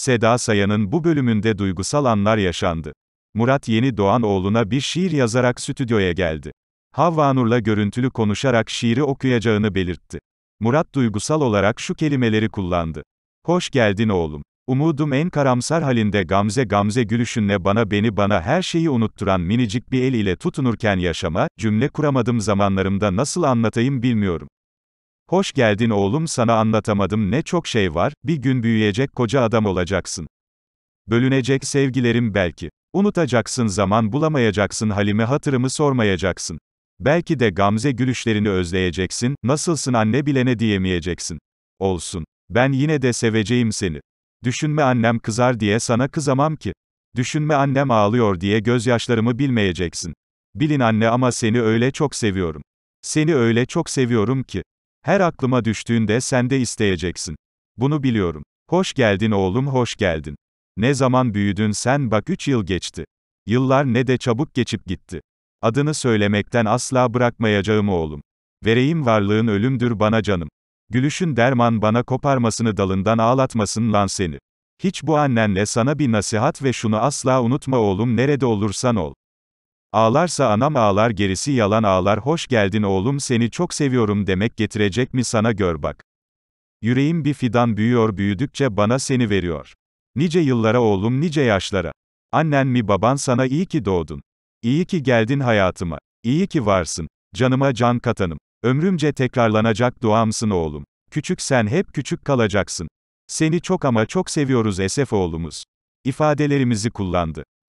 Seda Sayan'ın bu bölümünde duygusal anlar yaşandı. Murat Yeni Doğan oğluna bir şiir yazarak stüdyoya geldi. Havva Nur'la görüntülü konuşarak şiiri okuyacağını belirtti. Murat duygusal olarak şu kelimeleri kullandı. Hoş geldin oğlum. Umudum en karamsar halinde gamze gamze gülüşünle bana beni bana her şeyi unutturan minicik bir el ile tutunurken yaşama, cümle kuramadım zamanlarımda nasıl anlatayım bilmiyorum. Hoş geldin oğlum sana anlatamadım ne çok şey var, bir gün büyüyecek koca adam olacaksın. Bölünecek sevgilerim belki. Unutacaksın zaman bulamayacaksın halime hatırımı sormayacaksın. Belki de Gamze gülüşlerini özleyeceksin, nasılsın anne bilene diyemeyeceksin. Olsun. Ben yine de seveceğim seni. Düşünme annem kızar diye sana kızamam ki. Düşünme annem ağlıyor diye gözyaşlarımı bilmeyeceksin. Bilin anne ama seni öyle çok seviyorum. Seni öyle çok seviyorum ki. Her aklıma düştüğünde sen de isteyeceksin. Bunu biliyorum. Hoş geldin oğlum, hoş geldin. Ne zaman büyüdün sen bak 3 yıl geçti. Yıllar ne de çabuk geçip gitti. Adını söylemekten asla bırakmayacağım oğlum. Vereyim varlığın ölümdür bana canım. Gülüşün derman bana koparmasını dalından ağlatmasın lan seni. Hiç bu annenle sana bir nasihat ve şunu asla unutma oğlum nerede olursan ol. Ağlarsa anam ağlar gerisi yalan ağlar hoş geldin oğlum seni çok seviyorum demek getirecek mi sana gör bak. Yüreğim bir fidan büyüyor büyüdükçe bana seni veriyor. Nice yıllara oğlum nice yaşlara. Annen mi baban sana iyi ki doğdun. İyi ki geldin hayatıma. İyi ki varsın. Canıma can katanım. Ömrümce tekrarlanacak duamsın oğlum. Küçük sen hep küçük kalacaksın. Seni çok ama çok seviyoruz Esef oğlumuz. İfadelerimizi kullandı.